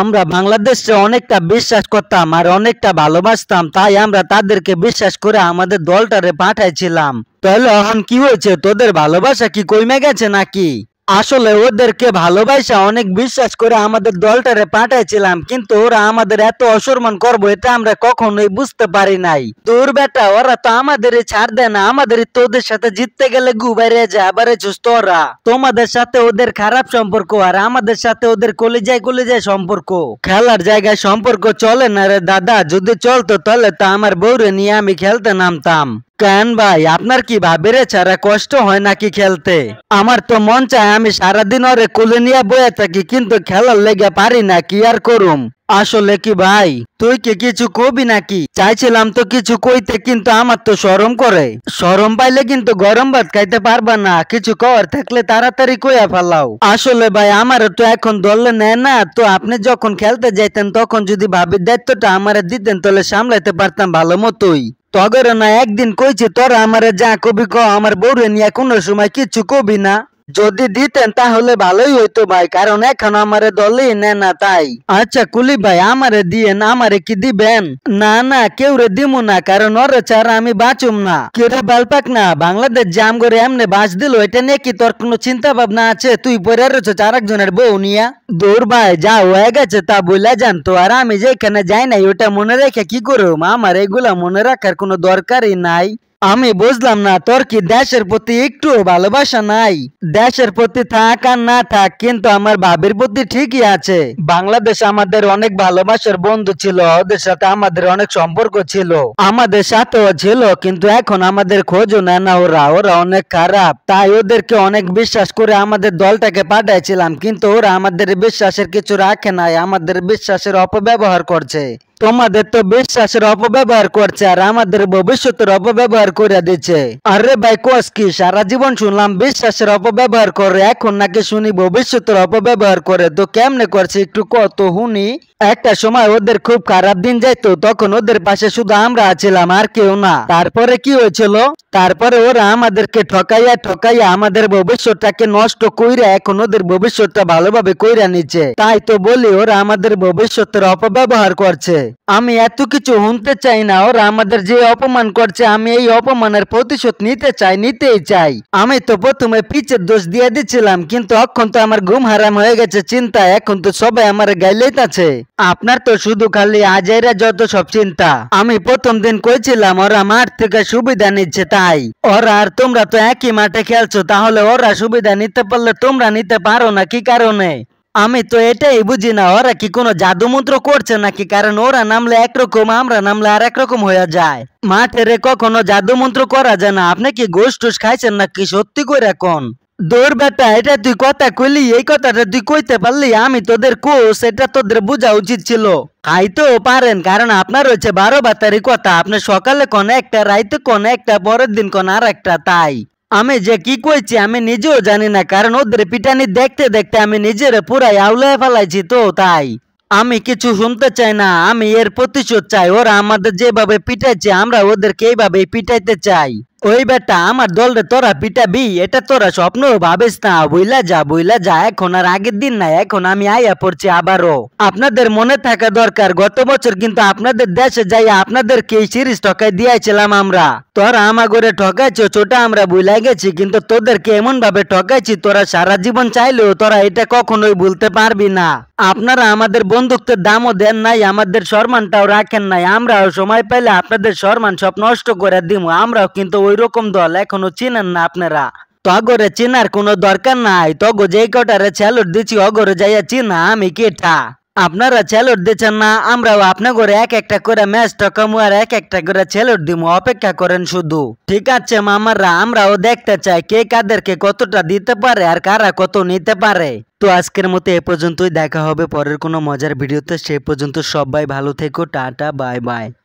আমরা বাংলাদেশে অনেকটা বিশ্বাস করতাম আর অনেকটা ভালোবাসতাম তাই আমরা তাদেরকে বিশ্বাস করে আমাদের দলটারে পাঠাইছিলাম তাহলে এখন কি হয়েছে তোদের ভালোবাসা কি কইমে গেছে নাকি আসলে ওদেরকে ভালোবাসা অনেক বিশ্বাস করে আমাদের দলটারে পাঠাইছিলাম কিন্তু ওরা আমাদের এত অসম্মান করবো এটা আমরা কখনোই বুঝতে পারি নাই তোর বেটা ওরা তো আমাদের ছাড় দেয় না আমাদের তোদের সাথে জিততে গেলে গুবাইরে যায় আবার তোরা তোমাদের সাথে ওদের খারাপ সম্পর্ক আর আমাদের সাথে ওদের কলে যায় কলে যায় সম্পর্ক খেলার জায়গায় সম্পর্ক চলে না রে দাদা যদি চলতো তাহলে তো আমার বউরে নিয়ে আমি খেলতে নামতাম কেন ভাই আপনার কি ভাবের ছাড়া কষ্ট হয় নাকি খেলতে আমার তো মন চায় আমি সারাদিন ওরে কুলে নিয়ে বয়ে থাকি কিন্তু খেলার লেগে পারি না কি আর করুম আসলে কি ভাই তুই কি কিছু কবি নাকি চাইছিলাম তো কিছু কইতে কিন্তু আমার তো সরম করে সরম পাইলে কিন্তু গরম ভাত খাইতে পারবা না কিছু কর থাকলে তাড়াতাড়ি কইয়া ফেলাও আসলে ভাই আমারও তো এখন দলে নেয় না তো আপনি যখন খেলতে যাইতেন তখন যদি ভাবির দায়িত্বটা আমার দিতেন তাহলে সামলাইতে পারতাম ভালো মতোই তগর না একদিন কইছে তোরা আমারে যা কবি ক আমার বউরে নিয়ে কোনো সময় কিছু কবি না যদি দিতেন তাহলে ভালোই হইতো ভাই কারণ এখন আমারে দলই নেয় না তাই আচ্ছা কুলি ভাই আমারে দিয়েন আমারে কি দিবেন না না কেউ রে দিমু না কারণ ওরে চার আমি বাঁচুম না কেউ রে বালপাক না বাংলাদেশ জাম করে এমনি বাঁচ দিল এটা নিয়ে কি তোর কোনো চিন্তা ভাবনা আছে তুই পরে রয়েছো চার একজনের বউ নিয়া দূর ভাই যা হয়ে গেছে তা বলে যান তো আর আমি যেখানে যাই নাই ওটা মনে রেখে কি করুম আমার এগুলা মনে রাখার কোনো দরকারই নাই আমি বুঝলাম না তোর কি দেশের প্রতি একটু ভালোবাসা নাই দেশের প্রতি থাক আর না থাক কিন্তু আমার ভাবির প্রতি ঠিকই আছে বাংলাদেশ আমাদের অনেক ভালোবাসার বন্ধু ছিল ওদের সাথে আমাদের অনেক সম্পর্ক ছিল আমাদের সাথেও ছিল কিন্তু এখন আমাদের খোঁজও নেয় না ওরা ওরা অনেক খারাপ তাই ওদেরকে অনেক বিশ্বাস করে আমাদের দলটাকে পাঠাইছিলাম কিন্তু ওরা আমাদের বিশ্বাসের কিছু রাখে নাই আমাদের বিশ্বাসের অপব্যবহার করছে তোমাদের তো বিশ্বাসের অপব্যবহার করছে আর আমাদের ভবিষ্যতের অপব্যবহার করে দিচ্ছে আরে ভাই কোয়াস কি সারা জীবন শুনলাম বিশ্বাসের অপব্যবহার করে এখন নাকি শুনি ভবিষ্যতের অপব্যবহার করে তো কেমনে করছে একটু কত হুনি একটা সময় ওদের খুব খারাপ দিন যাইতো তখন ওদের পাশে শুধু আমরা আছিলাম আর কেউ না তারপরে কি হয়েছিল তারপরে ওরা আমাদেরকে ঠকাইয়া ঠকাইয়া আমাদের ভবিষ্যৎটাকে নষ্ট কইরা এখন ওদের ভবিষ্যৎটা ভালোভাবে কইরা নিচ্ছে তাই তো বলি ওরা আমাদের ভবিষ্যতের অপব্যবহার করছে আমি এত কিছু হুনতে চাই না ওরা আমাদের যে অপমান করছে আমি এই অপমানের প্রতিশোধ নিতে চাই নিতেই চাই আমি তো প্রথমে পিচের দোষ দিয়ে দিচ্ছিলাম কিন্তু এখন তো আমার ঘুম হারাম হয়ে গেছে চিন্তা এখন তো সবাই আমার গাইলেই আছে আপনার তো শুধু খালি আজাইরা যত সব চিন্তা আমি প্রথম দিন কইছিলাম ওরা মাঠ থেকে সুবিধা নিচ্ছে তাই ওরা আর তোমরা তো একই মাঠে খেলছো তাহলে ওরা সুবিধা নিতে পারলে তোমরা নিতে পারো না কি কারণে আমি তো এটাই বুঝি না ওরা কি কোনো জাদুমন্ত্র করছে নাকি কারণ ওরা নামলে একরকম আমরা নামলে আর একরকম হয়ে যায় মাঠে রে কখনো জাদুমন্ত্র করা যায় না আপনি কি গোশ টুস খাইছেন নাকি সত্যি করে এখন দৌড় বেটা এটা তুই কথা কইলি এই কথাটা তুই কইতে পারলি আমি তোদের কোষ এটা তোদের বোঝা উচিত ছিল খাইতেও পারেন কারণ আপনার রয়েছে বারো বাতারি কথা আপনি সকালে কোন একটা রাইতে কোন একটা পরের দিন কোন আর একটা তাই আমি যে কি কইছি আমি নিজেও জানি না কারণ ওদের পিটানি দেখতে দেখতে আমি নিজের পুরাই আউলায় ফেলাইছি তো তাই আমি কিছু শুনতে চাই না আমি এর প্রতিশোধ চাই ওরা আমাদের যেভাবে পিটাইছে আমরা ওদেরকে এইভাবেই পিটাইতে চাই ওই বেটা আমার রে তোরা পিটাবি এটা তোরা স্বপ্ন ভাবিস না বুইলা যা বুইলা যা এখন আর আগের দিন না এখন আমি আয়া পড়ছি আবারও আপনাদের মনে থাকা দরকার গত বছর কিন্তু আপনাদের দেশে যাই আপনাদের কে সিরিজ ঠকাই দিয়েছিলাম আমরা তোরা আমাগরে ঠকাইছো ছোটা আমরা বুইলা গেছি কিন্তু তোদেরকে এমন ভাবে ঠকাইছি তোরা সারা জীবন চাইলেও তোরা এটা কখনোই ভুলতে পারবি না আপনারা আমাদের বন্ধুত্বের দামও দেন নাই আমাদের সম্মানটাও রাখেন নাই আমরাও সময় পেলে আপনাদের সম্মান সব নষ্ট করে দিব আমরাও কিন্তু ওই রকম দল এখনো চিনেন না আপনারা তো আগরে চিনার কোনো দরকার নাই তগো যেই কটারে ছেলুট দিচ্ছি অগরে যাইয়া চিনা আমি কেটা আপনারা ছেলুট দিচ্ছেন না আমরাও ঘরে এক একটা করে ম্যাচ টকামু আর এক একটা করে ছেলুট দিমু অপেক্ষা করেন শুধু ঠিক আছে মামারা আমরাও দেখতে চাই কে কাদেরকে কতটা দিতে পারে আর কারা কত নিতে পারে তো আজকের মতো এ পর্যন্তই দেখা হবে পরের কোনো মজার ভিডিওতে সে পর্যন্ত সবাই ভালো থেকো টাটা বাই বাই